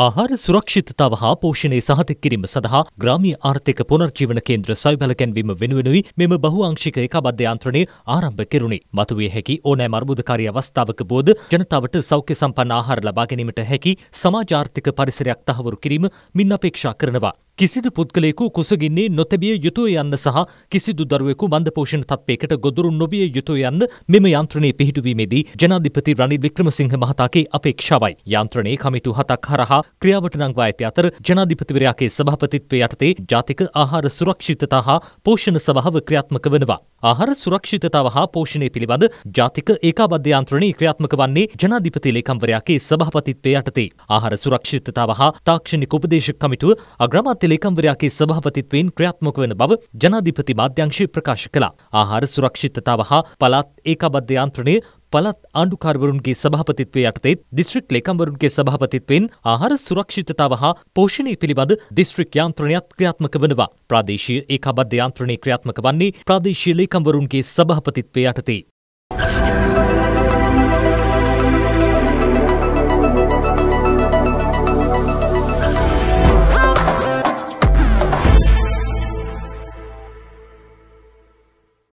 ආහාර සුරක්ෂිතතාව හා පෝෂණය සහතික කිරීම සඳහා ග්‍රාමීය ආර්ථික පුනර්ජීවන කේන්ද්‍ර සවිබල කැන්වීම වෙනුවෙනුයි මෙම බහුංශික ඒකාබද්ධ යන්ත්‍රණය ආරම්භ කෙරුණේ. මතුවිය හැකි ඕනෑම අර්බුදකාරී අවස්ථාවක බෝධ ජනතාවට සෞඛ්‍ය සම්පන්න ආහාර ලබා ගැනීමට හැකි සමාජ ආර්ථික පරිසරයක් තහවුරු කිරීම මින් අපේක්ෂා කරනවා. කිසිදු පුද්ගලයෙකු කුසගින්නේ නොතැබිය යුතුය යන්න සහ කිසිදු දරුවෙකු මන්දපෝෂණ තත්වයකට ගොදුරු නොවිය යුතුය යන්න මෙම යන්ත්‍රණය පිහිටුවීමේදී ජනාධිපති රනිල් වික්‍රමසිංහ මහතාගේ අපේක්ෂාවයි. යන්ත්‍රණයේ කමිටු හතක් හරහා ක්‍රියාවට නංවා ඇති අතර ජනාධිපතිවරයාගේ සභාපතිත්වය යටතේ ජාතික ආහාර සුරක්ෂිතතා හා පෝෂණ සභාව ක්‍රියාත්මක වෙනවා. ආහාර සුරක්ෂිතතාව හා පෝෂණය පිළිබඳ ජාතික ඒකාබද්ධ යන්ත්‍රණය ක්‍රියාත්මක වන්නේ ජනාධිපති ලේකම්වරයාගේ සභාපතිත්වය යටතේ. ආහාර සුරක්ෂිතතාව හා තාක්ෂණික උපදේශක කමිටුව අග්‍රාමාත්‍ය පවුලේ ලේකම්වරයාගේ සභාපතිත්වයෙන් ක්‍රියාත්මක වන බව ජනාධිපති මාධ්‍යංශය ප්‍රකාශ කළා. ආහාර සුරක්ෂිතතාව හා පළාත් ඒකාබද්ධ යාන්ත්‍රණය පළත් ආණ්ඩුකාරවරුන්ගේ සභාපතිත්වය යටතේ දිස්ත්‍රික් ලේකම්වරුන්ගේ සභාපතිත්වයෙන් ආහාර සුරක්ෂිතතාව හා පෝෂණය පිළිබඳ දිස්ත්‍රික් යාන්ත්‍රණයක් ක්‍රියාත්මක වනවා. ප්‍රාදේශීය ඒකාබද්ධ යාන්ත්‍රණය ක්‍රියාත්මක වන්නේ ප්‍රාදේශීය ලේකම්වරුන්ගේ සභාපතිත්වය යටතේ.